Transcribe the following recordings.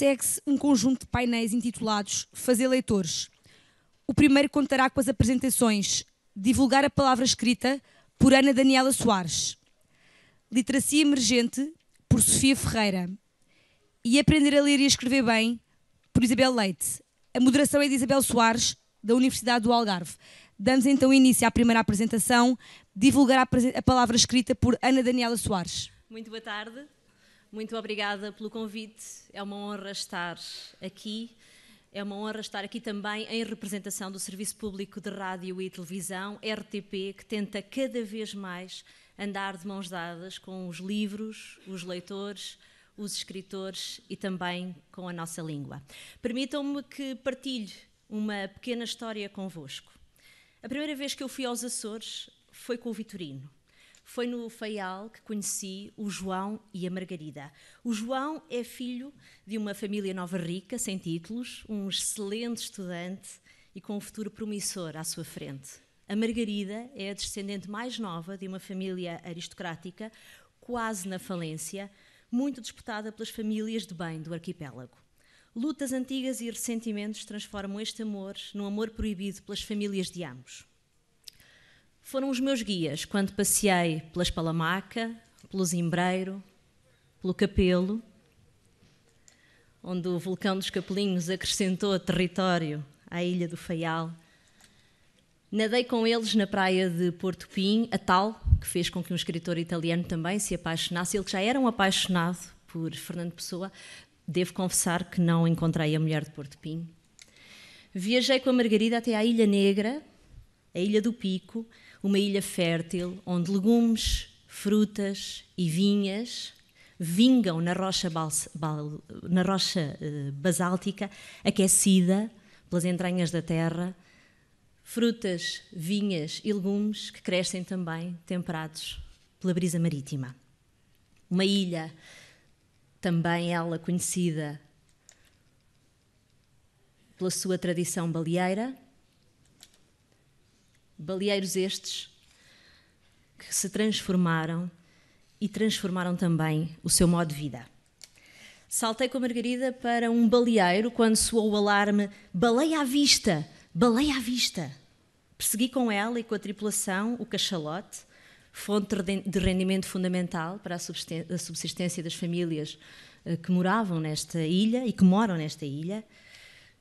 segue-se um conjunto de painéis intitulados Fazer Leitores. O primeiro contará com as apresentações Divulgar a Palavra Escrita, por Ana Daniela Soares, Literacia Emergente, por Sofia Ferreira, e Aprender a Ler e Escrever Bem, por Isabel Leite. A moderação é de Isabel Soares, da Universidade do Algarve. Damos então início à primeira apresentação, divulgar a palavra escrita por Ana Daniela Soares. Muito boa tarde. Muito obrigada pelo convite. É uma honra estar aqui. É uma honra estar aqui também em representação do Serviço Público de Rádio e Televisão, RTP, que tenta cada vez mais andar de mãos dadas com os livros, os leitores, os escritores e também com a nossa língua. Permitam-me que partilhe uma pequena história convosco. A primeira vez que eu fui aos Açores foi com o Vitorino. Foi no Faial que conheci o João e a Margarida. O João é filho de uma família nova rica, sem títulos, um excelente estudante e com um futuro promissor à sua frente. A Margarida é a descendente mais nova de uma família aristocrática, quase na falência, muito disputada pelas famílias de bem do arquipélago. Lutas antigas e ressentimentos transformam este amor num amor proibido pelas famílias de ambos foram os meus guias quando passei pela Espalamaca, pelo Zimbreiro, pelo Capelo, onde o vulcão dos Capelinhos acrescentou território à Ilha do Faial. Nadei com eles na praia de Porto Pim, a tal que fez com que um escritor italiano também se apaixonasse. Ele já era um apaixonado por Fernando Pessoa. Devo confessar que não encontrei a mulher de Porto Pim. Viajei com a Margarida até à Ilha Negra, a Ilha do Pico, uma ilha fértil onde legumes, frutas e vinhas vingam na rocha, bal, na rocha eh, basáltica, aquecida pelas entranhas da terra, frutas, vinhas e legumes que crescem também temperados pela brisa marítima. Uma ilha, também ela conhecida pela sua tradição baleeira, Baleeiros estes que se transformaram e transformaram também o seu modo de vida. Saltei com a Margarida para um baleeiro quando soou o alarme: baleia à vista! Baleia à vista! Persegui com ela e com a tripulação o cachalote, fonte de rendimento fundamental para a subsistência das famílias eh, que moravam nesta ilha e que moram nesta ilha.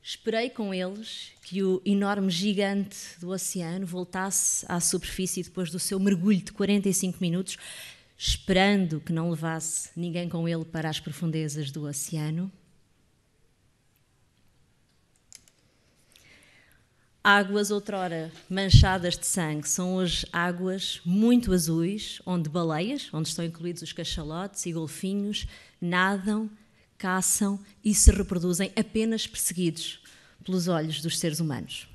Esperei com eles que o enorme gigante do oceano voltasse à superfície depois do seu mergulho de 45 minutos, esperando que não levasse ninguém com ele para as profundezas do oceano. Águas outrora manchadas de sangue são hoje águas muito azuis, onde baleias, onde estão incluídos os cachalotes e golfinhos, nadam caçam e se reproduzem apenas perseguidos pelos olhos dos seres humanos.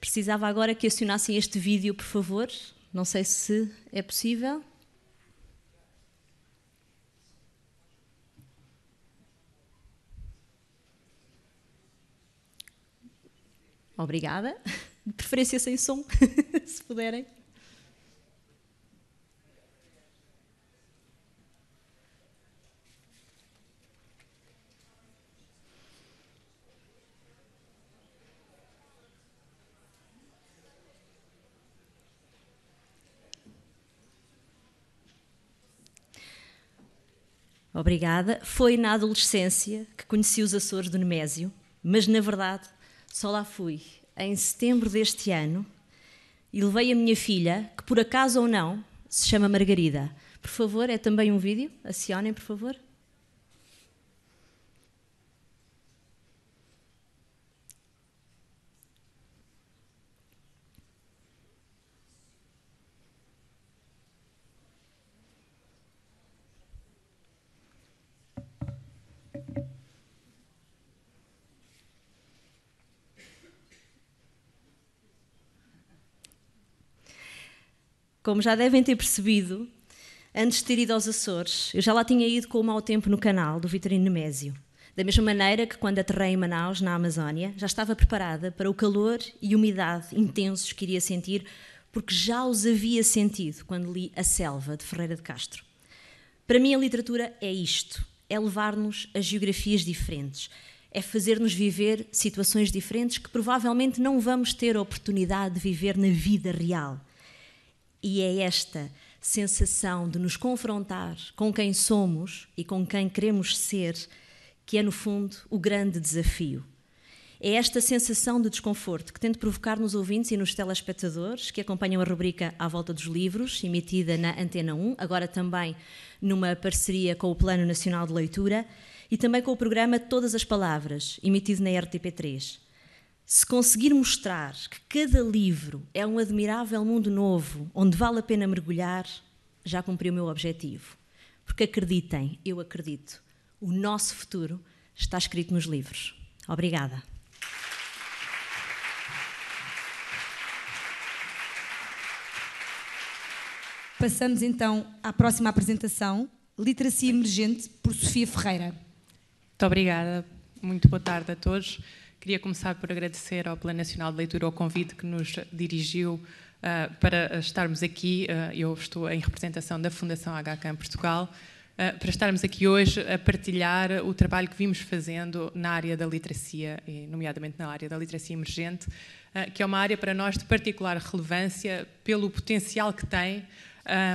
Precisava agora que acionassem este vídeo, por favor. Não sei se é possível. Obrigada. De preferência sem som, se puderem. Obrigada. Foi na adolescência que conheci os Açores do Nemésio, mas na verdade só lá fui em setembro deste ano e levei a minha filha, que por acaso ou não se chama Margarida. Por favor, é também um vídeo, acionem, por favor. Como já devem ter percebido, antes de ter ido aos Açores, eu já lá tinha ido com o mau tempo no canal do Vitorino Nemésio. Da mesma maneira que quando aterrei em Manaus, na Amazónia, já estava preparada para o calor e umidade intensos que iria sentir, porque já os havia sentido quando li A Selva, de Ferreira de Castro. Para mim, a literatura é isto: é levar-nos a geografias diferentes, é fazer-nos viver situações diferentes que provavelmente não vamos ter a oportunidade de viver na vida real. E é esta sensação de nos confrontar com quem somos e com quem queremos ser que é, no fundo, o grande desafio. É esta sensação de desconforto que tento provocar nos ouvintes e nos telespectadores que acompanham a rubrica À Volta dos Livros, emitida na Antena 1, agora também numa parceria com o Plano Nacional de Leitura e também com o programa Todas as Palavras, emitido na RTP3. Se conseguir mostrar que cada livro é um admirável mundo novo, onde vale a pena mergulhar, já cumpri o meu objetivo. Porque acreditem, eu acredito, o nosso futuro está escrito nos livros. Obrigada. Passamos então à próxima apresentação, Literacia Emergente, por Sofia Ferreira. Muito obrigada, muito boa tarde a todos. Queria começar por agradecer ao Plano Nacional de Leitura o convite que nos dirigiu uh, para estarmos aqui. Uh, eu estou em representação da Fundação em Portugal. Uh, para estarmos aqui hoje a partilhar o trabalho que vimos fazendo na área da literacia, e nomeadamente na área da literacia emergente, que é uma área para nós de particular relevância pelo potencial que tem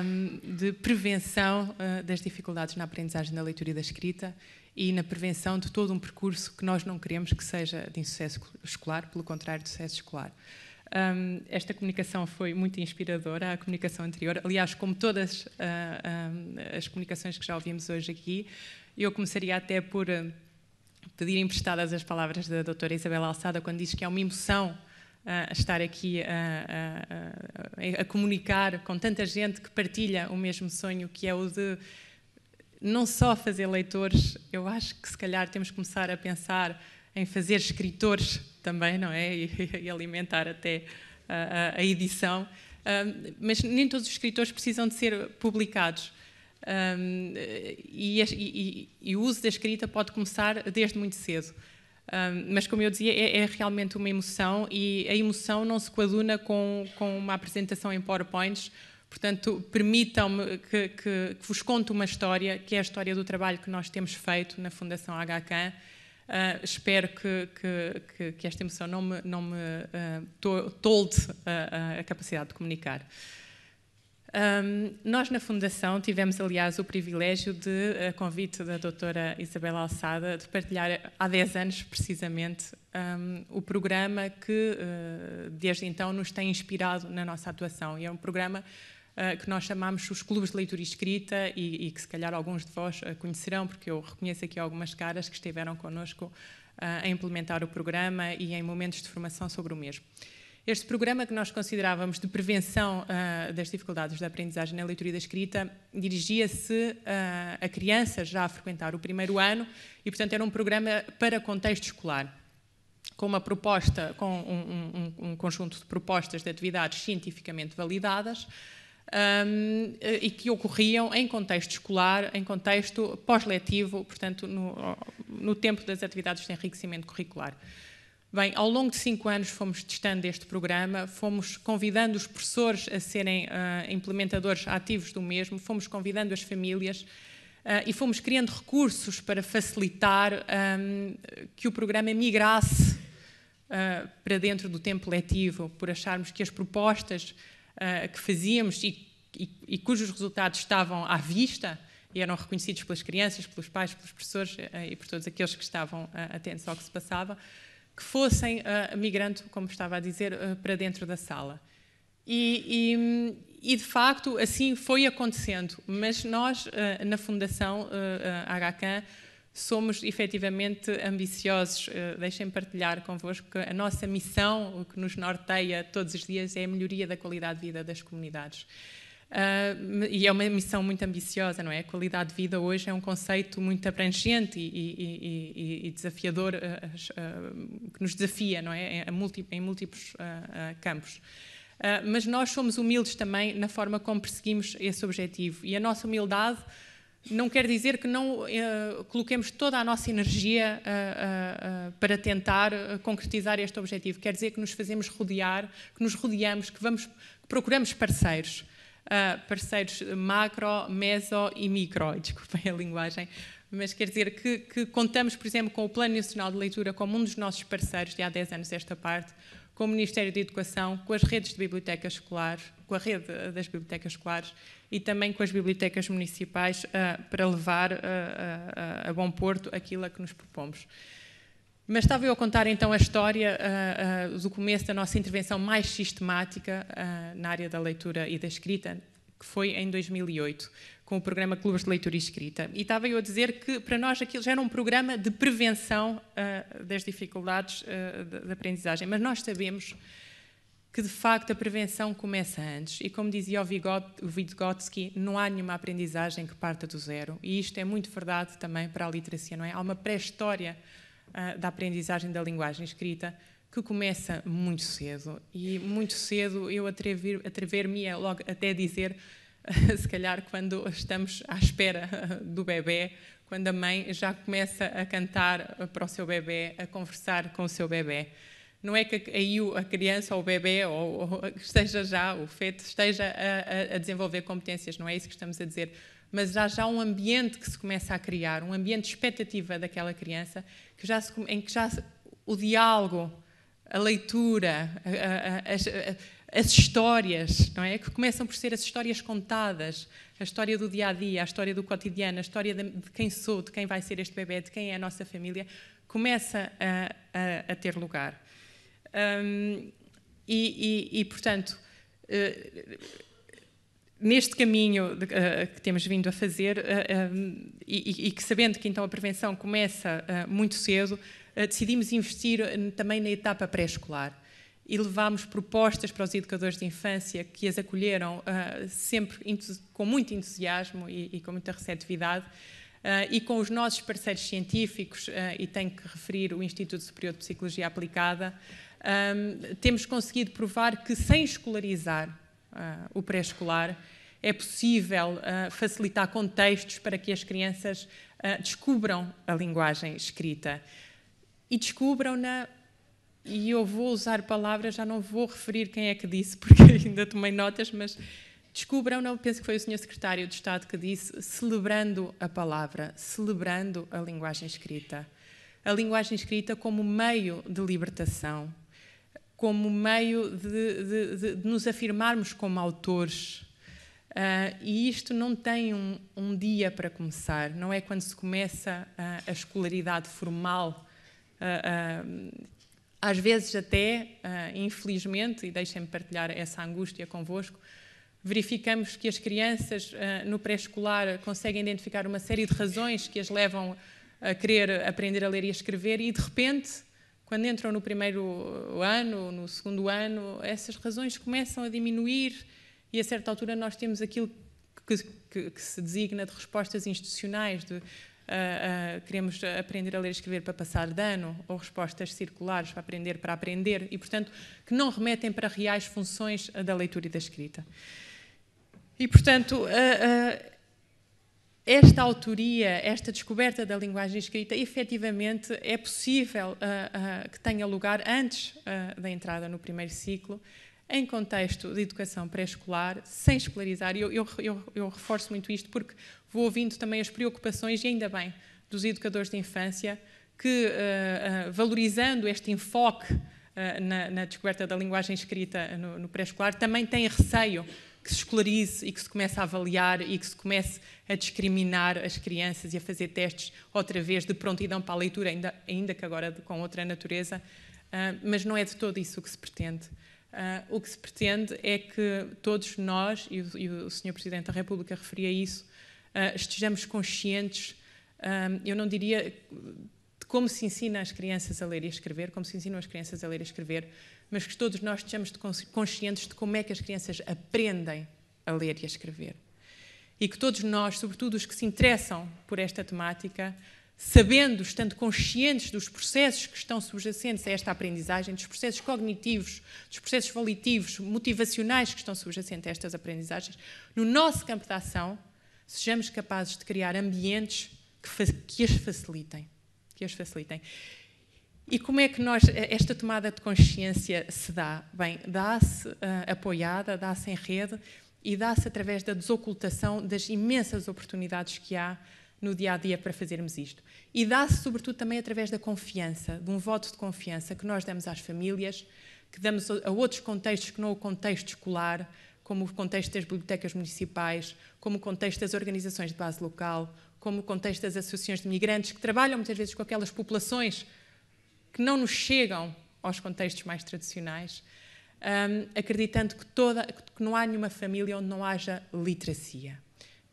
um, de prevenção das dificuldades na aprendizagem da leitura e da escrita e na prevenção de todo um percurso que nós não queremos que seja de insucesso escolar, pelo contrário, de sucesso escolar. Um, esta comunicação foi muito inspiradora à comunicação anterior. Aliás, como todas uh, uh, as comunicações que já ouvimos hoje aqui, eu começaria até por ah, pedir emprestadas as palavras da doutora Isabel Alçada quando diz que é uma emoção uh, estar aqui a comunicar com tanta gente que partilha o mesmo sonho que é o de não só fazer leitores, eu acho que se calhar temos que começar a pensar em fazer escritores também, não é? E, e alimentar até a, a, edição. Um, mas nem todos os escritores precisam de ser publicados. Um, e, e, e, o uso da escrita pode começar desde muito cedo. Um, mas, como eu dizia, é, é, realmente uma emoção e a emoção não se coaduna com, com uma apresentação em PowerPoints Portanto, permitam-me que, que, que, vos conte uma história, que é a história do trabalho que nós temos feito na Fundação HK. Uh, ah, espero que, que, que, esta emoção não me, não me uh, tolde a, a, capacidade de comunicar. Um, ah, nós, na Fundação, tivemos, aliás, o privilégio de, a convite da doutora Isabela Alçada, de partilhar há 10 anos, precisamente, um, o programa que, uh, desde então, nos tem inspirado na nossa atuação. E é um programa eh, que nós chamamos os clubes de leitura e escrita e, e que se calhar alguns de vós eh, conhecerão, porque eu reconheço aqui algumas caras que estiveram connosco eh, a implementar o programa e em momentos de formação sobre o mesmo. Este programa que nós considerávamos de prevenção uh, das dificuldades da aprendizagem na leitura e da escrita dirigia-se uh, a crianças já a frequentar o primeiro ano e, portanto, era um programa para contexto escolar, com uma proposta, com um, um, um conjunto de propostas de atividades cientificamente validadas, um, eh, e que ocorriam em contexto escolar, em contexto pós-letivo, portanto, no, oh, no tempo das atividades de enriquecimento curricular. Bem, ao longo de cinco anos fomos testando este programa, fomos convidando os professores a serem uh, implementadores ativos do mesmo, fomos convidando as famílias uh, e fomos criando recursos para facilitar um, que o programa migrasse uh, para dentro do tempo letivo, por acharmos que as propostas eh, que fazíamos e, e, e, cujos resultados estavam à vista e eram reconhecidos pelas crianças, pelos pais, pelos professores uh, e por todos aqueles que estavam eh, atentos ao que se passava, que fossem migrando, como estava a dizer, para dentro da sala. E, e, e, de facto assim foi acontecendo, mas nós na Fundação uh, Aracan somos efetivamente ambiciosos. Eh, Deixem partilhar convosco que a nossa missão, o que nos norteia todos os dias, é a melhoria da qualidade de vida das comunidades. Uh, e é uma missão muito ambiciosa, não é? A qualidade de vida hoje é um conceito muito abrangente e, e, e, e desafiador, uh, uh, que nos desafia, não é? Em, em múltiplos ah, ah, campos. mas nós somos humildes também na forma como perseguimos esse objetivo. E a nossa humildade não quer dizer que não uh, coloquemos toda a nossa energia uh, uh, para tentar concretizar este objetivo. Quer dizer que nos fazemos rodear, que nos rodeamos, que, vamos, que procuramos parceiros. parceiros macro, meso e micro, desculpem a linguagem, mas quer dizer que, que, contamos, por exemplo, com o Plano Nacional de Leitura como um dos nossos parceiros de há 10 anos esta parte, com o Ministério da Educação, com as redes de bibliotecas escolares, com a rede eh, das bibliotecas escolares e também com as bibliotecas municipais uh, para levar uh, a bom porto aquilo a que nos propomos. Mas estava eu a contar então a história do começo da nossa intervenção mais sistemática na área da leitura e da escrita, que foi em 2008 com o programa Clubes de Leitura e Escrita. E estava eu a dizer que, para nós, aquilo já era um programa de prevenção uh, das dificuldades uh, ah, da aprendizagem, mas nós sabemos que, de facto, a prevenção começa antes. E, como dizia o, Vygotsky, não há nenhuma aprendizagem que parta do zero. E isto é muito verdade também para a literacia, não é? Há uma pré-história uh, da aprendizagem da linguagem escrita que começa muito cedo. E muito cedo eu atrever-me a logo até dizer se calhar quando estamos à espera do bebê, quando a mãe já começa a cantar para o seu bebê, a conversar com o seu bebê. Não é que aí a criança ou o bebê ou, ou esteja já, o feto esteja a, a, desenvolver competências, não é isso que estamos a dizer, mas há já um ambiente que se começa a criar, um ambiente de expectativa daquela criança, que já se, em que já se, o diálogo, a leitura, a, a, a as histórias, não é? Que começam por ser as histórias contadas, a história do dia a dia, a história do cotidiano, a história de quem sou, de quem vai ser este bebê, de quem é a nossa família, começa a, a, a ter lugar. Um, e, e, e, portanto, uh, neste caminho de, uh, que temos vindo a fazer, uh, eh, um, e, e, que sabendo que então a prevenção começa muito cedo, decidimos investir também na etapa pré-escolar e levámos propostas para os educadores de infância que as acolheram uh, sempre com muito entusiasmo e, e com muita receptividade. Uh, e com os nossos parceiros científicos, uh, e tenho que referir o Instituto Superior de Psicologia Aplicada, um, temos conseguido provar que sem escolarizar uh, o pré-escolar é possível facilitar contextos para que as crianças descubram a linguagem escrita e descubram-na e eu vou usar palavras, já não vou referir quem é que disse, porque ainda tomei notas, mas descubram, não penso que foi o senhor secretário de Estado que disse, celebrando a palavra, celebrando a linguagem escrita. A linguagem escrita como meio de libertação, como meio de, de, de, de nos afirmarmos como autores. Uh, e isto não tem um, um, dia para começar, não é quando se começa uh, a escolaridade formal. Uh, às vezes, até, uh, infelizmente, e deixem-me partilhar essa angústia convosco, verificamos que as crianças uh, no pré-escolar conseguem identificar uma série de razões que as levam a querer aprender a ler e a escrever, e de repente, quando entram no primeiro ano, no segundo ano, essas razões começam a diminuir, e a certa altura nós temos aquilo que, que, que se designa de respostas institucionais, de uh, queremos aprender a ler e escrever para passar dano, ano, ou respostas circulares para aprender para aprender, e, portanto, que não remetem para reais funções ah, da leitura e da escrita. E, portanto, esta autoria, esta descoberta da linguagem escrita, efetivamente é possível uh, uh, que tenha lugar antes uh, da entrada no primeiro ciclo, em contexto de educação pré-escolar, sem escolarizar. Eu, eu, eu, eu reforço muito isto porque vou ouvindo também as preocupações, e ainda bem, dos educadores de infância, que uh, uh, valorizando este enfoque uh, na, na, descoberta da linguagem escrita no, no pré-escolar, também têm receio que se escolarize e que se comece a avaliar e que se comece a discriminar as crianças e a fazer testes outra vez de prontidão para a leitura, ainda, ainda que agora com outra natureza, mas não é de todo isso o que se pretende. o que se pretende é que todos nós, e o, e o Sr. Presidente da República referia isso, ah, estejamos conscientes, ah, eu não diria de como se ensina as crianças a ler e a escrever, como se ensinam as crianças a ler e a escrever, mas que todos nós estejamos conscientes de como é que as crianças aprendem a ler e a escrever. E que todos nós, sobretudo os que se interessam por esta temática, sabendo, estando conscientes dos processos que estão subjacentes a esta aprendizagem, dos processos cognitivos, dos processos volitivos, motivacionais que estão subjacentes a estas aprendizagens, no nosso campo de ação, sejamos capazes de criar ambientes que, que as facilitem. Que as facilitem. E como é que nós eh, esta tomada de consciência se dá? Bem, dá-se uh, apoiada, dá-se em rede e dá-se através da desocultação das imensas oportunidades que há no dia a dia para fazermos isto. E dá-se sobretudo também através da confiança, de um voto de confiança que nós damos às famílias, que damos a outros contextos que não o contexto escolar, como o contexto das bibliotecas municipais, como o contexto das organizações de base local, como o contexto das associações de migrantes, que trabalham muitas vezes com aquelas populações que não nos chegam aos contextos mais tradicionais, um, acreditando que, toda, que não há nenhuma família onde não haja literacia.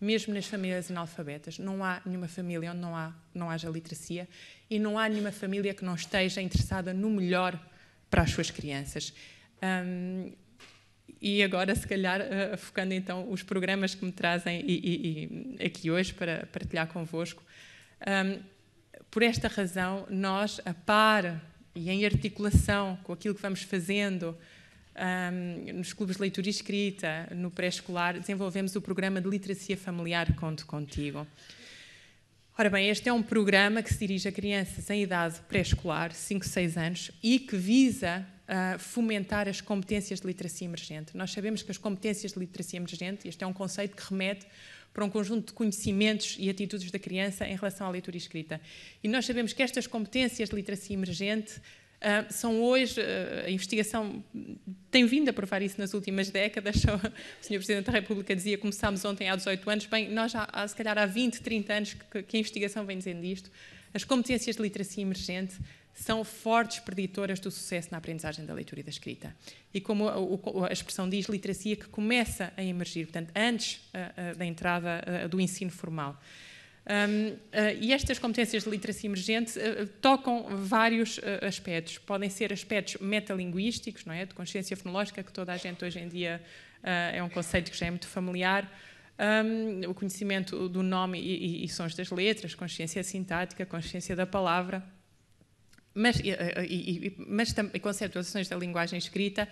Mesmo nas famílias analfabetas, não há nenhuma família onde não, há, não haja literacia e não há nenhuma família que não esteja interessada no melhor para as suas crianças. Um, e agora, se calhar, uh, focando então os programas que me trazem e, e, e aqui hoje para partilhar convosco, um, ehm, por esta razão, nós, a par e em articulação com aquilo que vamos fazendo um, ehm, nos clubes de leitura e escrita, no pré-escolar, desenvolvemos o programa de literacia familiar Conto Contigo. Ora bem, este é um programa que se dirige a crianças em idade pré-escolar, 5, 6 anos, e que visa uh, fomentar as competências de literacia emergente. Nós sabemos que as competências de literacia emergente, este é um conceito que remete para um conjunto de conhecimentos e atitudes da criança em relação à leitura e escrita. E nós sabemos que estas competências de literacia emergente Uh, são hoje, uh, a investigação tem vindo a provar isso nas últimas décadas. O Sr. Presidente da República dizia começámos ontem há 18 anos. Bem, nós há, há se calhar há 20, 30 anos que, que, a investigação vem dizendo isto. As competências de literacia emergente são fortes preditoras do sucesso na aprendizagem da leitura e da escrita. E como a, expressão diz, literacia que começa a emergir, portanto, antes eh, eh, da entrada eh, do ensino formal. Um, uh, e estas competências de literacia emergente uh, tocam vários uh, aspectos. Podem ser aspectos metalinguísticos, não é? de consciência fonológica, que toda a gente hoje em dia é um conceito que já é muito familiar. Um, o conhecimento do nome e, e, e sons das letras, consciência sintática, consciência da palavra mas, eh, eh, e, e, mas, e conceptualizações da linguagem escrita,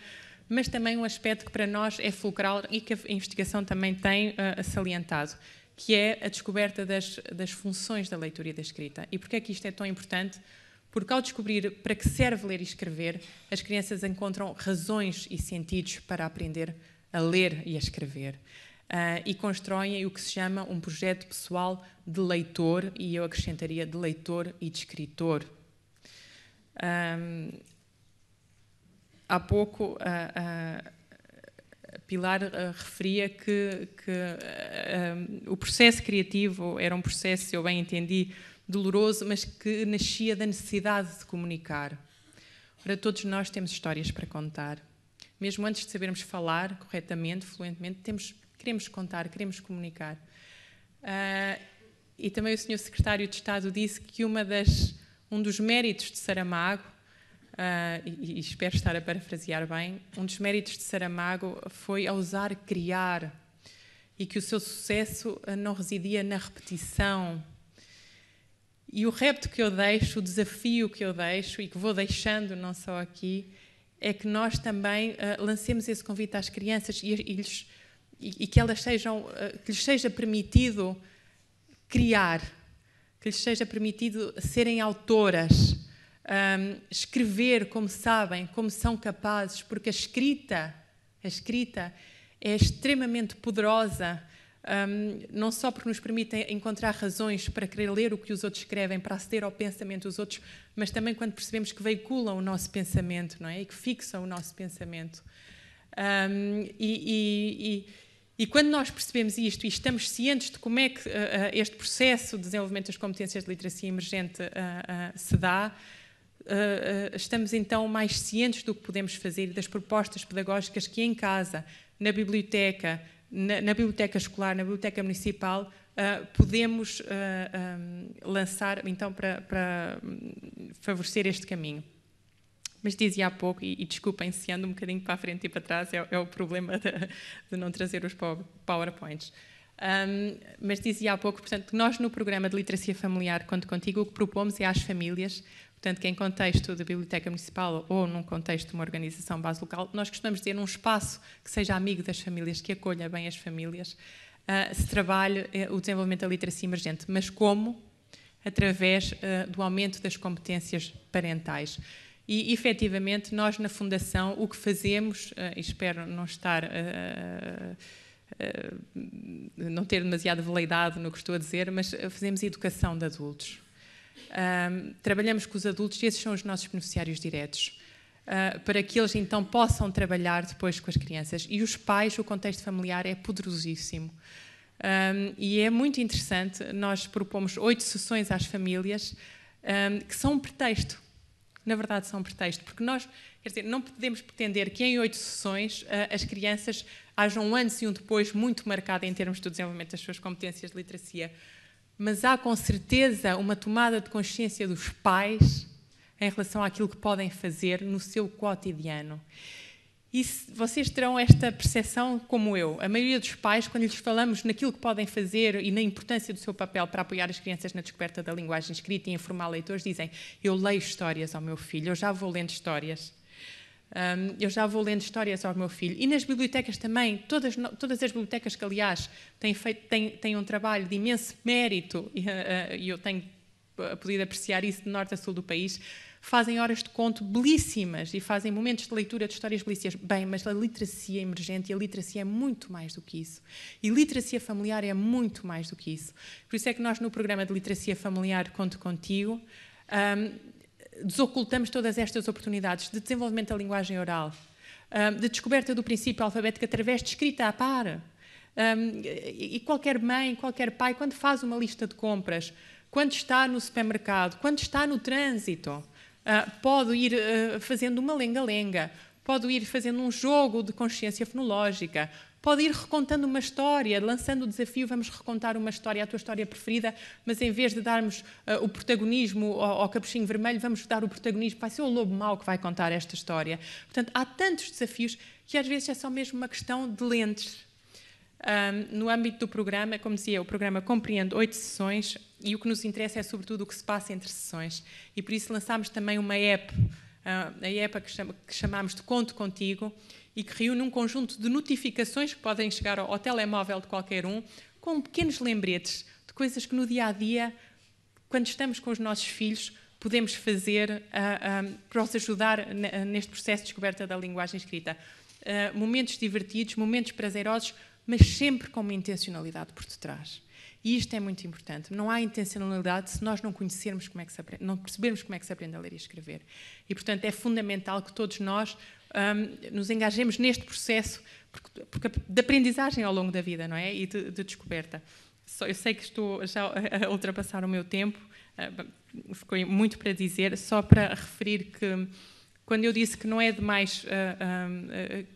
mas também um aspecto que para nós é fulcral e que a investigação também tem uh, salientado, que é a descoberta das, das funções da leitura e da escrita. E porquê é que isto é tão importante? Porque ao descobrir para que serve ler e escrever, as crianças encontram razões e sentidos para aprender a ler e a escrever. Uh, e constroem o que se chama um projeto pessoal de leitor, e eu acrescentaria de leitor e de escritor um, há pouco a, a Pilar eh, referia que, que um, eh, eh, o processo criativo era um processo, se eu bem entendi, doloroso, mas que nascia da necessidade de comunicar. Para todos nós temos histórias para contar. Mesmo antes de sabermos falar corretamente, fluentemente, temos, queremos contar, queremos comunicar. Uh, e também o senhor secretário de Estado disse que uma das um dos méritos de Saramago, uh, e, e, espero estar a parafrasear bem, um dos méritos de Saramago foi ousar criar e que o seu sucesso ah, não residia na repetição. E o repto que eu deixo, o desafio que eu deixo e que vou deixando não só aqui, é que nós também uh, lancemos esse convite às crianças e, e, lhes, e que elas sejam, uh, que lhes seja permitido criar, que lhes seja permitido serem autoras, um, escrever como sabem, como são capazes, porque a escrita, a escrita é extremamente poderosa, um, não só porque nos permite encontrar razões para querer ler o que os outros escrevem, para aceder ao pensamento dos outros, mas também quando percebemos que veiculam o nosso pensamento, não é? E que fixam o nosso pensamento. Um, e, e, e e quando nós percebemos isto e estamos cientes de como é que uh, este processo de desenvolvimento das competências de literacia emergente uh, uh, se dá, estamos então mais cientes do que podemos fazer e das propostas pedagógicas que em casa, na biblioteca, na, na biblioteca escolar, na biblioteca municipal, podemos um, lançar então para, para hum, favorecer este caminho. Mas dizia há pouco, e, e desculpem se ando um bocadinho para a frente e para trás, é, é o problema de, de, não trazer os PowerPoints. Um, mas dizia há pouco, portanto, que nós no programa de literacia familiar quando Contigo, o que propomos é às famílias, portanto, que em contexto da biblioteca municipal ou num contexto de uma organização base local, nós costumamos ter um espaço que seja amigo das famílias, que acolha bem as famílias, uh, se trabalhe uh, o desenvolvimento da literacia emergente. Mas como? Através uh, do aumento das competências parentais e, efetivamente, nós na Fundação o que fazemos, uh, espero não estar. Uh, não ter demasiada validade no que estou a dizer, mas eh, fazemos educação de adultos. trabalhamos com os adultos e esses são os nossos beneficiários diretos. Ah, para que eles então possam trabalhar depois com as crianças. E os pais, o contexto familiar é poderosíssimo. e é muito interessante, nós propomos oito sessões às famílias, que são um pretexto na verdade são pretexto, porque nós, quer dizer, não podemos pretender que em oito sessões eh, as crianças hajam um antes e um depois muito marcado em termos do desenvolvimento das suas competências de literacia, mas há com certeza uma tomada de consciência dos pais em relação àquilo que podem fazer no seu cotidiano. E vocês terão esta percepção como eu. A maioria dos pais, quando lhes falamos naquilo que podem fazer e na importância do seu papel para apoiar as crianças na descoberta da linguagem escrita e informar leitores, dizem: Eu leio histórias ao meu filho, eu já vou lendo histórias. Um, eu já vou lendo histórias ao meu filho. E nas bibliotecas também, todas, todas as bibliotecas que, aliás, têm, feito, têm, têm um trabalho de imenso mérito, e uh, eu tenho eh, podido apreciar isso de norte a sul do país, fazem horas de conto belíssimas e fazem momentos de leitura de histórias belíssimas. Bem, mas a literacia emergente e a literacia é muito mais do que isso. E literacia familiar é muito mais do que isso. Por isso é que nós, no programa de literacia familiar Conto Contigo, um, desocultamos todas estas oportunidades de desenvolvimento da linguagem oral, um, de descoberta do princípio alfabético através de escrita à par. Um, e qualquer mãe, qualquer pai, quando faz uma lista de compras, quando está no supermercado, quando está no trânsito, Uh, pode ir uh, fazendo uma lenga-lenga, pode ir fazendo um jogo de consciência fonológica, pode ir recontando uma história, lançando o desafio, vamos recontar uma história, a tua história preferida, mas em vez de darmos uh, o protagonismo ao, ao capuchinho vermelho, vamos dar o protagonismo, vai ser o lobo mau que vai contar esta história. Portanto, há tantos desafios que às vezes é só mesmo uma questão de lentes. Um, no âmbito do programa, como dizia, o programa compreende oito sessões e o que nos interessa é sobretudo o que se passa entre sessões. E por isso lançámos também uma app, ah, a app que, que chamámos de Conto Contigo, e que reúne um conjunto de notificações que podem chegar ao, ao telemóvel de qualquer um, com pequenos lembretes de coisas que no dia a dia, quando estamos com os nossos filhos, podemos fazer uh, para os ajudar neste processo de descoberta da linguagem escrita. Uh, momentos divertidos, momentos prazerosos, mas sempre com uma intencionalidade por detrás. E isto é muito importante. Não há intencionalidade se nós não conhecermos como é que se aprende, não percebermos como é que se aprende a ler e escrever. E, portanto, é fundamental que todos nós um, nos engajemos neste processo porque, de aprendizagem ao longo da vida, não é? E de, de descoberta. Só, eu sei que estou já a ultrapassar o meu tempo, uh, hum, ficou muito para dizer, só para referir que quando eu disse que não é demais, uh, uh,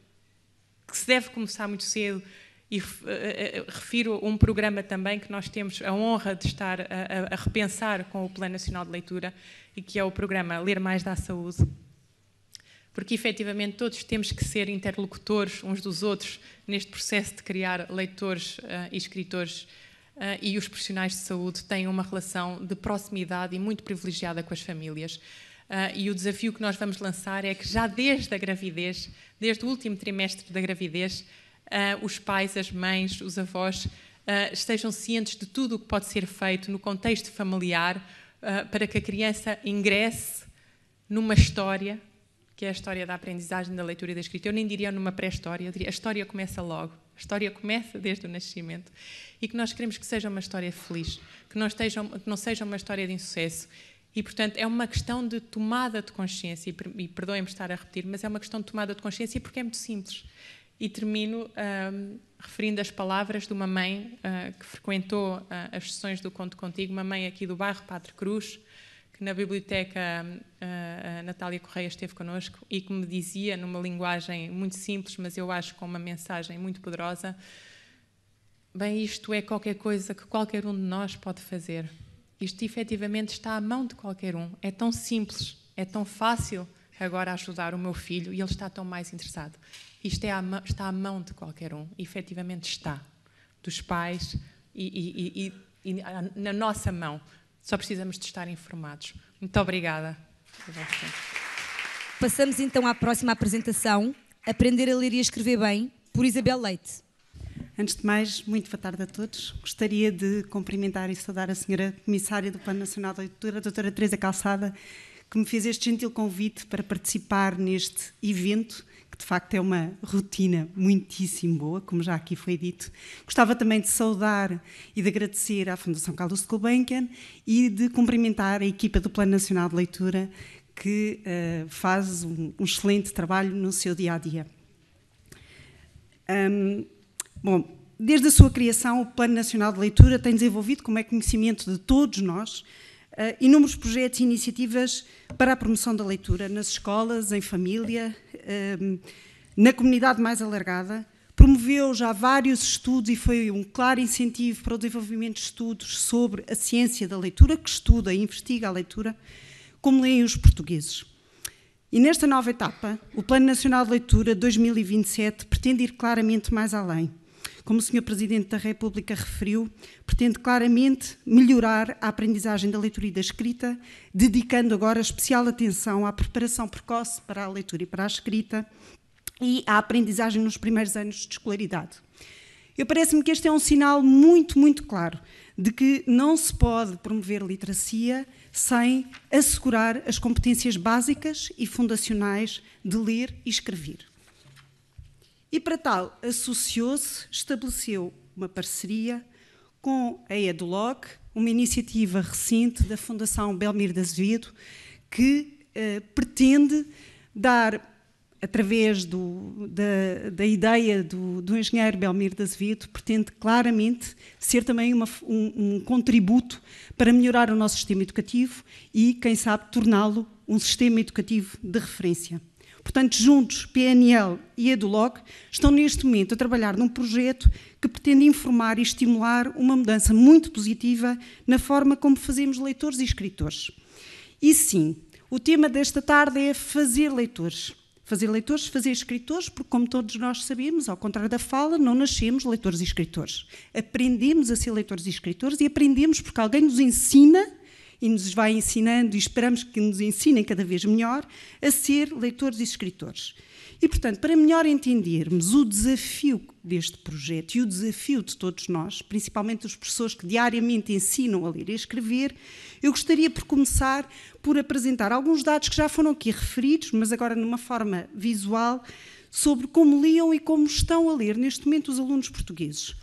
que se deve começar muito cedo e eh, eh, eh, refiro um programa também que nós temos a honra de estar a, a, repensar com o Plano Nacional de Leitura e que é o programa Ler Mais dá Saúde. Porque efetivamente todos temos que ser interlocutores uns dos outros neste processo de criar leitores uh, e escritores uh, e os profissionais de saúde têm uma relação de proximidade e muito privilegiada com as famílias. Uh, e o desafio que nós vamos lançar é que já desde a gravidez, desde o último trimestre da gravidez, uh, os pais, as mães, os avós uh, estejam cientes de tudo o que pode ser feito no contexto familiar uh, para que a criança ingresse numa história, que é a história da aprendizagem, da leitura e da escrita. Eu nem diria numa pré-história, eu diria a história começa logo. A história começa desde o nascimento e que nós queremos que seja uma história feliz, que não, esteja, que não seja uma história de insucesso. E, portanto, é uma questão de tomada de consciência, e perdoem-me estar a repetir, mas é uma questão de tomada de consciência porque é muito simples. E termino referindo as palavras de uma mãe uh, que frequentou uh, as sessões do Conto Contigo, uma mãe aqui do bairro Padre Cruz, que na biblioteca uh, Natália Correia esteve connosco e que me dizia, numa linguagem muito simples, mas eu acho com uma mensagem muito poderosa: Bem, isto é qualquer coisa que qualquer um de nós pode fazer. Isto efetivamente está à mão de qualquer um. É tão simples, é tão fácil agora a ajudar o meu filho e ele está tão mais interessado. Isto é à está à mão de qualquer um, e, efetivamente está, dos pais e, e, e, na nossa mão. Só precisamos de estar informados. Muito obrigada. Passamos então à próxima apresentação, Aprender a Ler e Escrever Bem, por Isabel Leite. Antes de mais, muito boa tarde a todos. Gostaria de cumprimentar e saudar a senhora Comissária do Plano Nacional da Leitura, a doutora Teresa Calçada, que me fez este gentil convite para participar neste evento, que de facto é uma rotina muitíssimo boa, como já aqui foi dito. Gostava também de saudar e de agradecer à Fundação Carlos de Gulbenkian e de cumprimentar a equipa do Plano Nacional de Leitura, que uh, faz um, um, excelente trabalho no seu dia a dia. Um, bom, desde a sua criação, o Plano Nacional de Leitura tem desenvolvido, como é conhecimento de todos nós, eh, inúmeros projetos e iniciativas para a promoção da leitura nas escolas, em família, eh, na comunidade mais alargada. Promoveu já vários estudos e foi um claro incentivo para o desenvolvimento de estudos sobre a ciência da leitura, que estuda e investiga a leitura, como leem os portugueses. E nesta nova etapa, o Plano Nacional de Leitura 2027 pretende ir claramente mais além como o Sr. Presidente da República referiu, pretende claramente melhorar a aprendizagem da leitura e da escrita, dedicando agora especial atenção à preparação precoce para a leitura e para a escrita e à aprendizagem nos primeiros anos de escolaridade. Eu parece-me que este é um sinal muito, muito claro de que não se pode promover literacia sem assegurar as competências básicas e fundacionais de ler e escrever. E para tal, associou-se, estabeleceu uma parceria com a EduLoc, uma iniciativa recente da Fundação Belmir de Azevedo, que eh, pretende dar, através do, da, da, ideia do, do, engenheiro Belmir de Azevedo, pretende claramente ser também uma, um, um contributo para melhorar o nosso sistema educativo e, quem sabe, torná-lo um sistema educativo de referência. Portanto, juntos, PNL e EduLog estão neste momento a trabalhar num projeto que pretende informar e estimular uma mudança muito positiva na forma como fazemos leitores e escritores. E sim, o tema desta tarde é fazer leitores. Fazer leitores, fazer escritores, porque, como todos nós sabemos, ao contrário da fala, não nascemos leitores e escritores. Aprendemos a ser leitores e escritores e aprendemos porque alguém nos ensina e nos vai ensinando e esperamos que nos ensinem cada vez melhor a ser leitores e escritores. E, portanto, para melhor entendermos o desafio deste projeto e o desafio de todos nós, principalmente os professores que diariamente ensinam a ler e escrever, eu gostaria por começar por apresentar alguns dados que já foram aqui referidos, mas agora numa forma visual, sobre como liam e como estão a ler neste momento os alunos portugueses.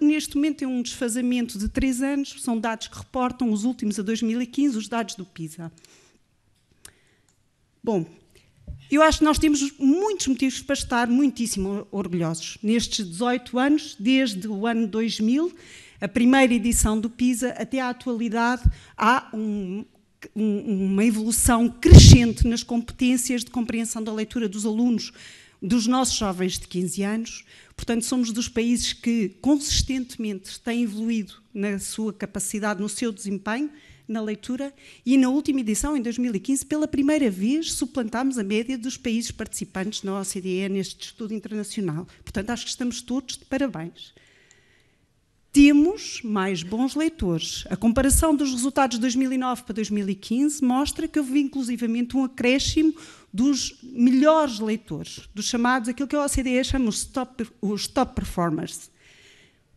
Neste momento tem é um desfazamento de três anos, são dados que reportam os últimos a 2015, os dados do PISA. Bom, eu acho que nós temos muitos motivos para estar muitíssimo orgulhosos. Nestes 18 anos, desde o ano 2000, a primeira edição do PISA, até à atualidade, há um, um, uma evolução crescente nas competências de compreensão da leitura dos alunos dos nossos jovens de 15 anos. Portanto, somos dos países que consistentemente têm evoluído na sua capacidade, no seu desempenho, na leitura, e na última edição, em 2015, pela primeira vez suplantámos a média dos países participantes na OCDE neste estudo internacional. Portanto, acho que estamos todos de parabéns temos mais bons leitores. A comparação dos resultados de 2009 para 2015 mostra que houve inclusivamente um acréscimo dos melhores leitores, dos chamados, aquilo que a OCDE chama os top, os top performers.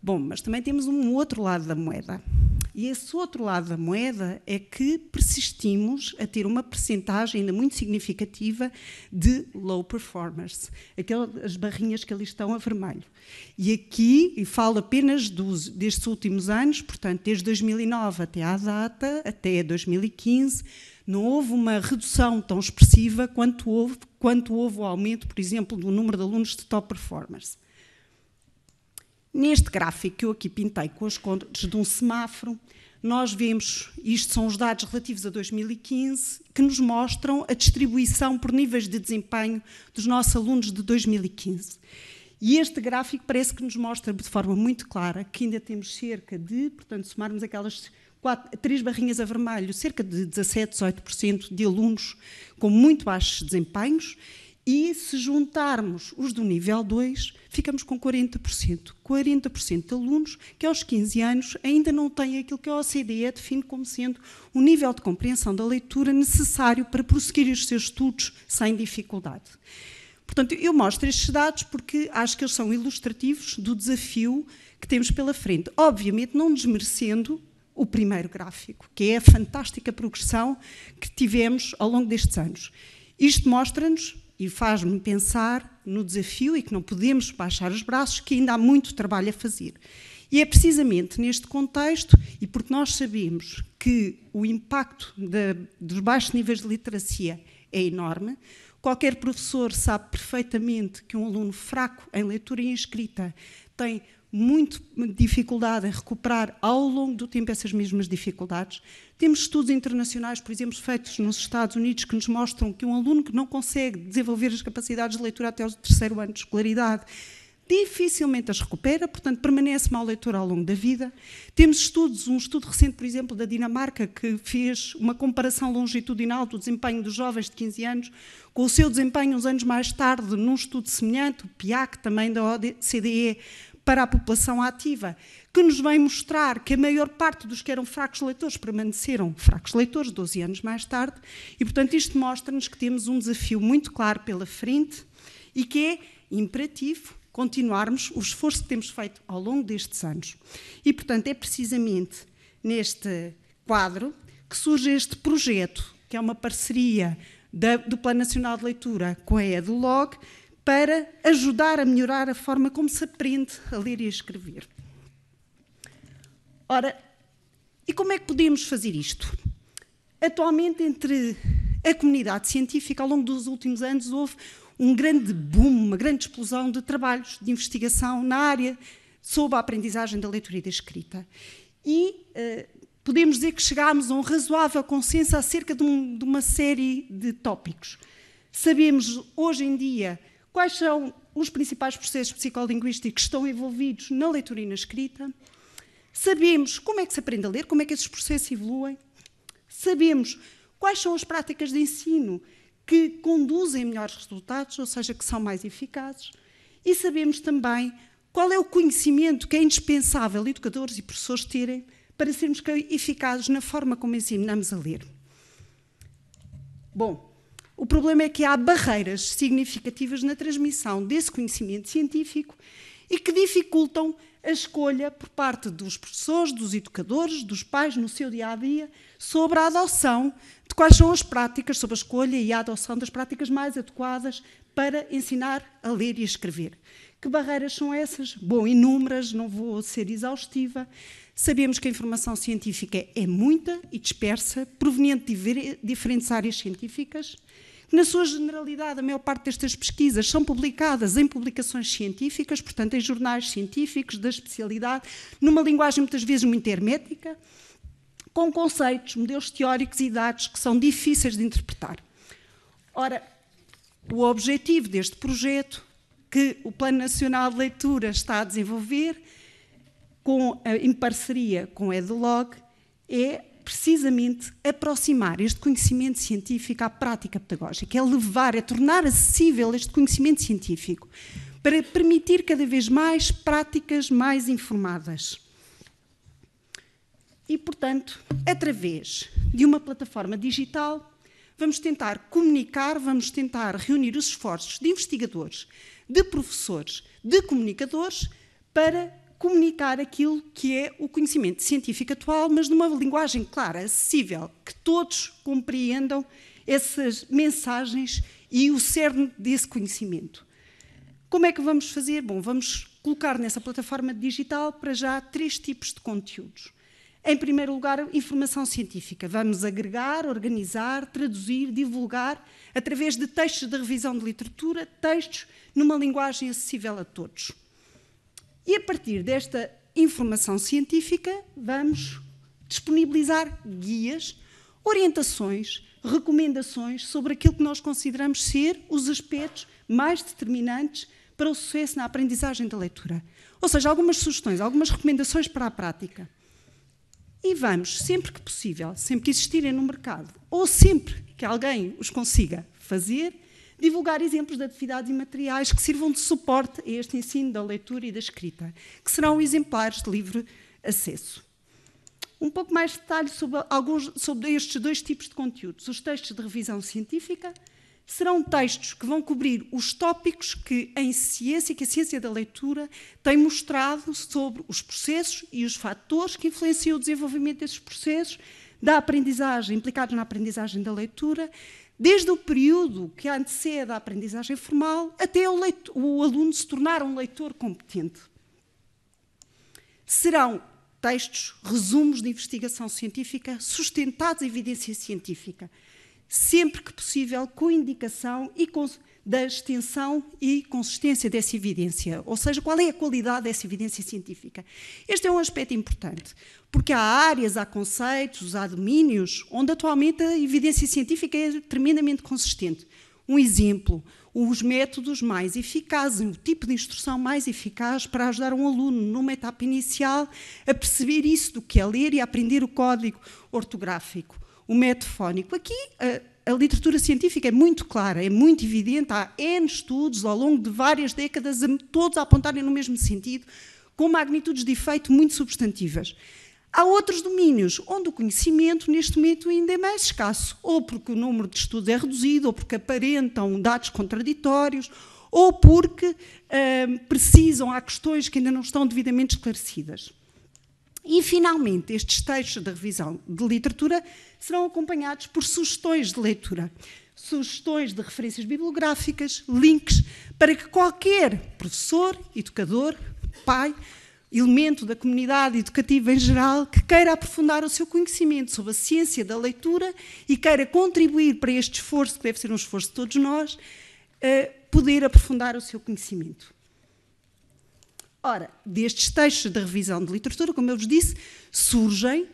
Bom, mas também temos um outro lado da moeda. E esse outro lado da moeda é que persistimos a ter uma percentagem ainda muito significativa de low performers, aquelas barrinhas que ali estão a vermelho. E aqui, e falo apenas dos, destes últimos anos, portanto, desde 2009 até à data, até 2015, não houve uma redução tão expressiva quanto houve, quanto houve o aumento, por exemplo, do número de alunos de top performance. Neste gráfico que eu aqui pintei com as cores de um semáforo, nós vemos, isto são os dados relativos a 2015, que nos mostram a distribuição por níveis de desempenho dos nossos alunos de 2015. E este gráfico parece que nos mostra de forma muito clara que ainda temos cerca de, portanto, somarmos aquelas quatro, três barrinhas a vermelho, cerca de 17, 18% de alunos com muito baixos desempenhos, e se juntarmos os do nível 2, ficamos com 40%. 40% de alunos que aos 15 anos ainda não têm aquilo que a OCDE define como sendo o nível de compreensão da leitura necessário para prosseguir os seus estudos sem dificuldade. Portanto, eu mostro estes dados porque acho que eles são ilustrativos do desafio que temos pela frente. Obviamente, não desmerecendo o primeiro gráfico, que é a fantástica progressão que tivemos ao longo destes anos. Isto mostra-nos e faz-me pensar no desafio e que não podemos baixar os braços, que ainda há muito trabalho a fazer. E é precisamente neste contexto, e porque nós sabemos que o impacto de, dos baixos níveis de literacia é enorme, qualquer professor sabe perfeitamente que um aluno fraco em leitura e em escrita tem muito dificuldade em recuperar ao longo do tempo essas mesmas dificuldades. Temos estudos internacionais, por exemplo, feitos nos Estados Unidos, que nos mostram que um aluno que não consegue desenvolver as capacidades de leitura até o terceiro ano de escolaridade dificilmente as recupera, portanto, permanece mal leitor ao longo da vida. Temos estudos, um estudo recente, por exemplo, da Dinamarca, que fez uma comparação longitudinal do desempenho dos jovens de 15 anos com o seu desempenho uns anos mais tarde, num estudo semelhante, o PIAC, também da OCDE, para a população ativa, que nos vem mostrar que a maior parte dos que eram fracos leitores permaneceram fracos leitores 12 anos mais tarde, e portanto isto mostra-nos que temos um desafio muito claro pela frente e que é imperativo continuarmos o esforço que temos feito ao longo destes anos. E portanto é precisamente neste quadro que surge este projeto, que é uma parceria da, do Plano Nacional de Leitura com a EduLog, para ajudar a melhorar a forma como se aprende a ler e a escrever. Ora, e como é que podemos fazer isto? Atualmente, entre a comunidade científica, ao longo dos últimos anos, houve um grande boom, uma grande explosão de trabalhos de investigação na área sobre a aprendizagem da leitura e da escrita. E uh, podemos dizer que chegámos a um razoável consenso acerca de, um, de uma série de tópicos. Sabemos hoje em dia quais são os principais processos psicolinguísticos que estão envolvidos na leitura e na escrita, sabemos como é que se aprende a ler, como é que esses processos evoluem, sabemos quais são as práticas de ensino que conduzem melhores resultados, ou seja, que são mais eficazes, e sabemos também qual é o conhecimento que é indispensável educadores e professores terem para sermos eficazes na forma como ensinamos a ler. Bom, o problema é que há barreiras significativas na transmissão desse conhecimento científico e que dificultam a escolha por parte dos professores, dos educadores, dos pais no seu dia a dia sobre a adoção de quais são as práticas, sobre a escolha e a adoção das práticas mais adequadas para ensinar a ler e escrever. Que barreiras são essas? Bom, inúmeras, não vou ser exaustiva. Sabemos que a informação científica é muita e dispersa, proveniente de diferentes áreas científicas. Na sua generalidade, a maior parte destas pesquisas são publicadas em publicações científicas, portanto, em jornais científicos da especialidade, numa linguagem muitas vezes muito hermética, com conceitos, modelos teóricos e dados que são difíceis de interpretar. Ora, o objetivo deste projeto que o Plano Nacional de Leitura está a desenvolver, com, em parceria com a Edulog, é precisamente aproximar este conhecimento científico à prática pedagógica, é levar, é tornar acessível este conhecimento científico para permitir cada vez mais práticas mais informadas. E, portanto, através de uma plataforma digital, vamos tentar comunicar, vamos tentar reunir os esforços de investigadores, de professores, de comunicadores para comunicar aquilo que é o conhecimento científico atual, mas numa linguagem clara, acessível, que todos compreendam essas mensagens e o cerne desse conhecimento. Como é que vamos fazer? Bom, vamos colocar nessa plataforma digital para já três tipos de conteúdos. Em primeiro lugar, informação científica. Vamos agregar, organizar, traduzir, divulgar através de textos de revisão de literatura, textos numa linguagem acessível a todos. E a partir desta informação científica, vamos disponibilizar guias, orientações, recomendações sobre aquilo que nós consideramos ser os aspectos mais determinantes para o sucesso na aprendizagem da leitura. Ou seja, algumas sugestões, algumas recomendações para a prática. E vamos, sempre que possível, sempre que existirem no mercado, ou sempre que alguém os consiga fazer, divulgar exemplos de atividades e materiais que sirvam de suporte a este ensino da leitura e da escrita, que serão exemplares de livre acesso. Um pouco mais de detalhe sobre, alguns, sobre estes dois tipos de conteúdos. Os textos de revisão científica serão textos que vão cobrir os tópicos que em ciência, que a ciência da leitura tem mostrado sobre os processos e os fatores que influenciam o desenvolvimento desses processos, da aprendizagem, implicados na aprendizagem da leitura, desde o período que antecede a aprendizagem formal até o, o aluno se tornar um leitor competente. Serão textos, resumos de investigação científica sustentados em evidência científica, sempre que possível com indicação e com da extensão e consistência dessa evidência, ou seja, qual é a qualidade dessa evidência científica. Este é um aspecto importante, porque há áreas, há conceitos, há domínios onde atualmente a evidência científica é tremendamente consistente. Um exemplo, os métodos mais eficazes, o tipo de instrução mais eficaz para ajudar um aluno numa etapa inicial a perceber isso do que é ler e a aprender o código ortográfico, o método fónico. Aqui, eh, a literatura científica é muito clara, é muito evidente, há N estudos ao longo de várias décadas, todos a apontarem no mesmo sentido, com magnitudes de efeito muito substantivas. Há outros domínios onde o conhecimento neste momento ainda é mais escasso, ou porque o número de estudos é reduzido, ou porque aparentam dados contraditórios, ou porque hum, precisam, há questões que ainda não estão devidamente esclarecidas. E, finalmente, estes textos da revisão de literatura serão acompanhados por sugestões de leitura, sugestões de referências bibliográficas, links, para que qualquer professor, educador, pai, elemento da comunidade educativa em geral que queira aprofundar o seu conhecimento sobre a ciência da leitura e queira contribuir para este esforço, que deve ser um esforço de todos nós, eh, poder aprofundar o seu conhecimento. Ora, destes textos de revisão de literatura, como eu vos disse, surgem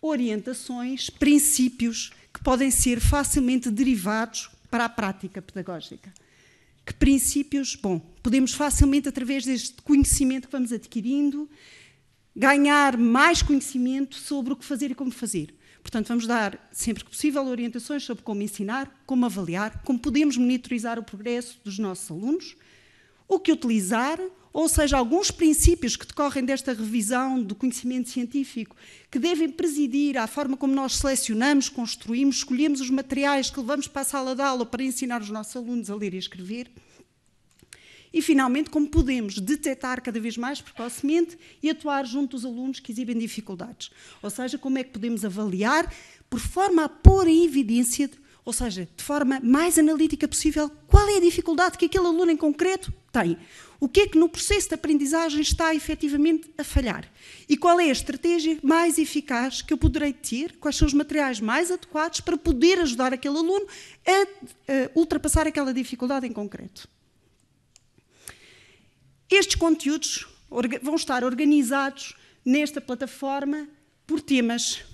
orientações, princípios que podem ser facilmente derivados para a prática pedagógica. Que princípios? Bom, podemos facilmente, através deste conhecimento que vamos adquirindo, ganhar mais conhecimento sobre o que fazer e como fazer. Portanto, vamos dar, sempre que possível, orientações sobre como ensinar, como avaliar, como podemos monitorizar o progresso dos nossos alunos o que utilizar, ou seja, alguns princípios que decorrem desta revisão do conhecimento científico, que devem presidir à forma como nós selecionamos, construímos, escolhemos os materiais que levamos para a sala de aula para ensinar os nossos alunos a ler e escrever. E, finalmente, como podemos detectar cada vez mais precocemente e atuar junto dos alunos que exibem dificuldades. Ou seja, como é que podemos avaliar, por forma a pôr em evidência ou seja, de forma mais analítica possível, qual é a dificuldade que aquele aluno em concreto tem? O que é que no processo de aprendizagem está efetivamente a falhar? E qual é a estratégia mais eficaz que eu poderei ter? Quais são os materiais mais adequados para poder ajudar aquele aluno a, a ultrapassar aquela dificuldade em concreto? Estes conteúdos vão estar organizados nesta plataforma por temas.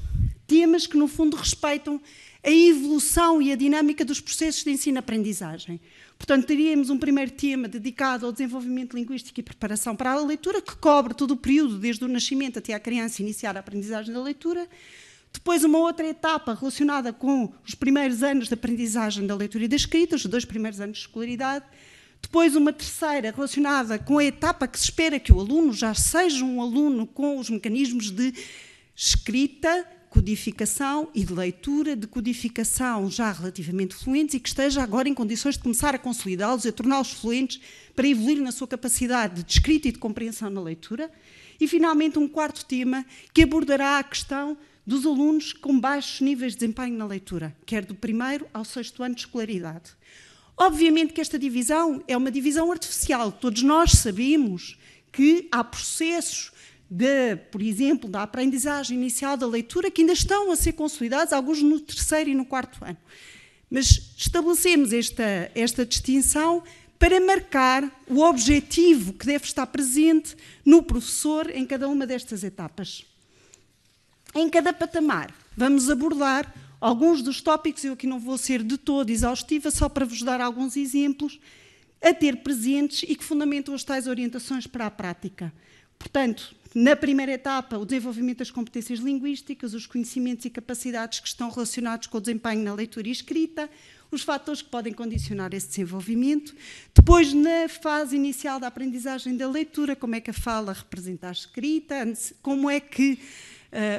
Temas que, no fundo, respeitam a evolução e a dinâmica dos processos de ensino-aprendizagem. Portanto, teríamos um primeiro tema dedicado ao desenvolvimento linguístico e preparação para a leitura, que cobre todo o período, desde o nascimento até a criança iniciar a aprendizagem da leitura. Depois, uma outra etapa relacionada com os primeiros anos de aprendizagem da leitura e da escrita, os dois primeiros anos de escolaridade. Depois, uma terceira relacionada com a etapa que se espera que o aluno já seja um aluno com os mecanismos de escrita, codificação e de leitura de codificação já relativamente fluentes e que esteja agora em condições de começar a consolidá-los e a torná-los fluentes para evoluir na sua capacidade de escrita e de compreensão na leitura. E, finalmente, um quarto tema que abordará a questão dos alunos com baixos níveis de desempenho na leitura, quer do primeiro ao sexto ano de escolaridade. Obviamente que esta divisão é uma divisão artificial, todos nós sabemos que há processos de, por exemplo, da aprendizagem inicial da leitura, que ainda estão a ser consolidados, alguns no terceiro e no quarto ano. Mas estabelecemos esta, esta distinção para marcar o objetivo que deve estar presente no professor em cada uma destas etapas. Em cada patamar, vamos abordar alguns dos tópicos, eu aqui não vou ser de todo exaustiva, só para vos dar alguns exemplos a ter presentes e que fundamentam as tais orientações para a prática. Portanto, na primeira etapa, o desenvolvimento das competências linguísticas, os conhecimentos e capacidades que estão relacionados com o desempenho na leitura e escrita, os fatores que podem condicionar esse desenvolvimento. Depois, na fase inicial da aprendizagem da leitura, como é que a fala representa a escrita, como é que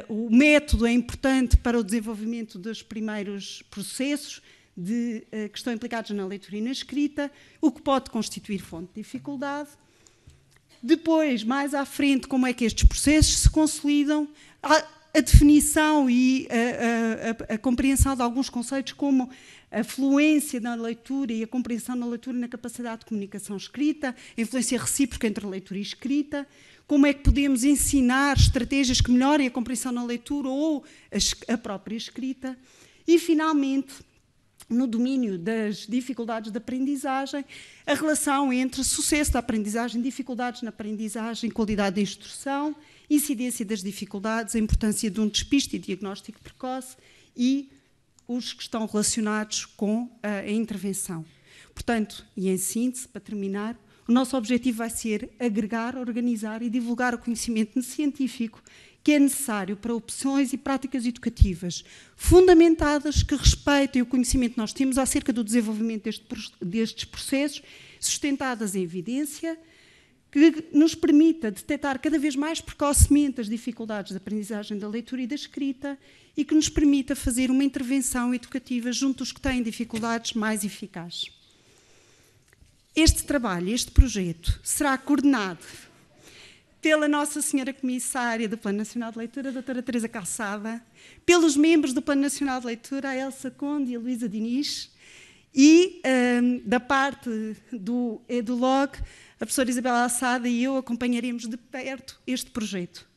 uh, o método é importante para o desenvolvimento dos primeiros processos de, eh, que estão implicados na leitura e na escrita, o que pode constituir fonte de dificuldade. Depois, mais à frente, como é que estes processos se consolidam, a, a definição e a, a, a, compreensão de alguns conceitos, como a fluência na leitura e a compreensão na leitura na capacidade de comunicação escrita, a influência recíproca entre leitura e escrita, como é que podemos ensinar estratégias que melhorem a compreensão na leitura ou a própria escrita. E, finalmente, no domínio das dificuldades de aprendizagem, a relação entre sucesso da aprendizagem, dificuldades na aprendizagem, qualidade da instrução, incidência das dificuldades, a importância de um despiste e diagnóstico precoce e os que estão relacionados com a, intervenção. Portanto, e em síntese, para terminar, o nosso objetivo vai ser agregar, organizar e divulgar o conhecimento científico que é necessário para opções e práticas educativas fundamentadas que respeitem o conhecimento que nós temos acerca do desenvolvimento deste, destes processos, sustentadas em evidência, que nos permita detectar cada vez mais precocemente as dificuldades da aprendizagem da leitura e da escrita e que nos permita fazer uma intervenção educativa junto aos que têm dificuldades mais eficaz. Este trabalho, este projeto, será coordenado pela nossa senhora comissária do Plano Nacional de Leitura, a doutora Teresa Calçada, pelos membros do Plano Nacional de Leitura, a Elsa Conde e a Luísa Diniz, e um, da parte do EduLog, eh, a professora Isabela Assada e eu acompanharemos de perto este projeto.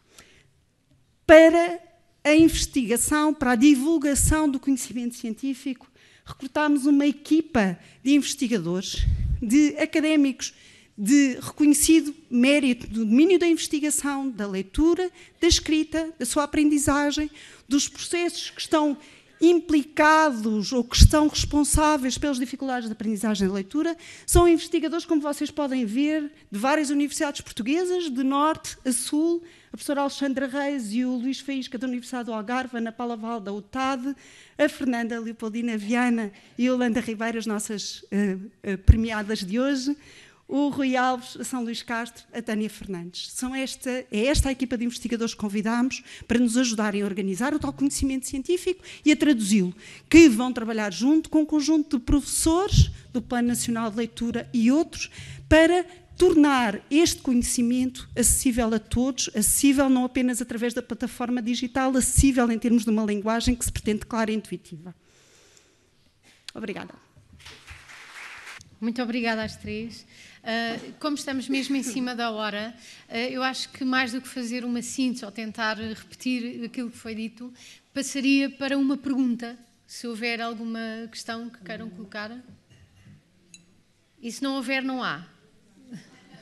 Para a investigação, para a divulgação do conhecimento científico, recrutámos uma equipa de investigadores, de académicos de reconhecido mérito do domínio da investigação, da leitura, da escrita, da sua aprendizagem, dos processos que estão implicados ou que estão responsáveis pelas dificuldades de aprendizagem e leitura são investigadores, como vocês podem ver, de várias universidades portuguesas, de norte a sul, a professora Alexandra Reis e o Luís Faísca da Universidade do Algarve, a Ana Paula Val da UTAD, a Fernanda Leopoldina Viana e a Yolanda Ribeiro, as nossas uh, uh, premiadas de hoje, o Rui Alves, a São Luís Castro, a Tânia Fernandes. São esta, é esta a equipa de investigadores que convidámos para nos ajudarem a organizar o tal conhecimento científico e a traduzi-lo, que vão trabalhar junto com um conjunto de professores do Plano Nacional de Leitura e outros para tornar este conhecimento acessível a todos, acessível não apenas através da plataforma digital, acessível em termos de uma linguagem que se pretende clara e intuitiva. Obrigada. Muito obrigada às três. Ah, como estamos mesmo em cima da hora, uh, eu acho que mais do que fazer uma síntese ou tentar repetir aquilo que foi dito, passaria para uma pergunta, se houver alguma questão que queiram colocar. E se não houver, não há.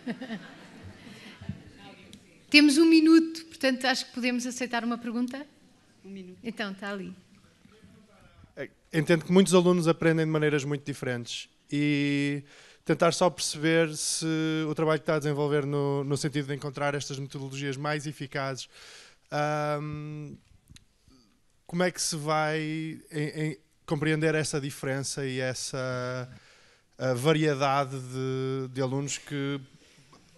Temos um minuto, portanto acho que podemos aceitar uma pergunta. Um minuto. Então, está ali. É, entendo que muitos alunos aprendem de maneiras muito diferentes e tentar só perceber se o trabalho que está a desenvolver no, no sentido de encontrar estas metodologias mais eficazes, um, como é que se vai em, em, compreender essa diferença e essa variedade de, de alunos que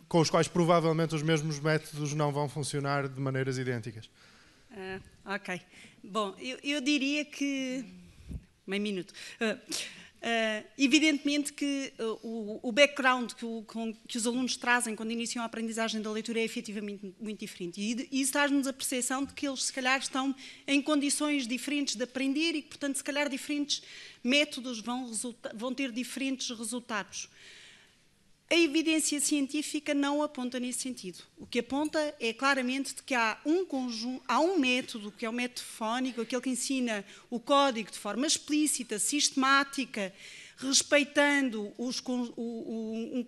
com os quais provavelmente os mesmos métodos não vão funcionar de maneiras idênticas. Uh, ok. Bom, eu, eu diria que. Meio minuto. Uh, Uh, evidentemente que uh, o, o, background que, o, que, os alunos trazem quando iniciam a aprendizagem da leitura é efetivamente muito diferente. E, e isso traz-nos a percepção de que eles, se calhar, estão em condições diferentes de aprender e, portanto, se calhar, diferentes métodos vão, vão ter diferentes resultados. A evidência científica não aponta nesse sentido. O que aponta é claramente de que há um conjunto, há um método que é o método fónico, aquele que ensina o código de forma explícita, sistemática, respeitando os, o, o, um,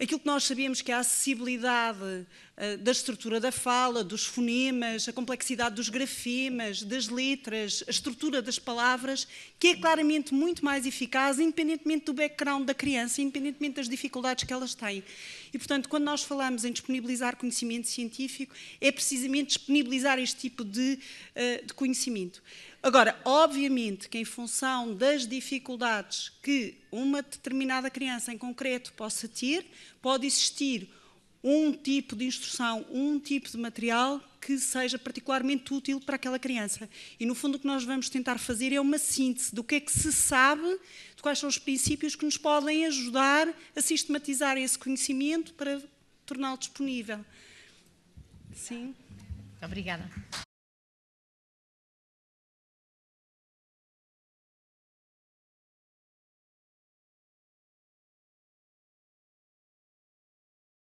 aquilo que nós sabíamos que é a acessibilidade uh, da estrutura da fala, dos fonemas, a complexidade dos grafemas, das letras, a estrutura das palavras, que é claramente muito mais eficaz, independentemente do background da criança, independentemente das dificuldades que elas têm. E, portanto, quando nós falamos em disponibilizar conhecimento científico, é precisamente disponibilizar este tipo de, uh, de conhecimento. Agora, obviamente que em função das dificuldades que uma determinada criança em concreto possa ter, pode existir um tipo de instrução, um tipo de material que seja particularmente útil para aquela criança. E no fundo o que nós vamos tentar fazer é uma síntese do que é que se sabe, de quais são os princípios que nos podem ajudar a sistematizar esse conhecimento para torná-lo disponível. Sim. Obrigada.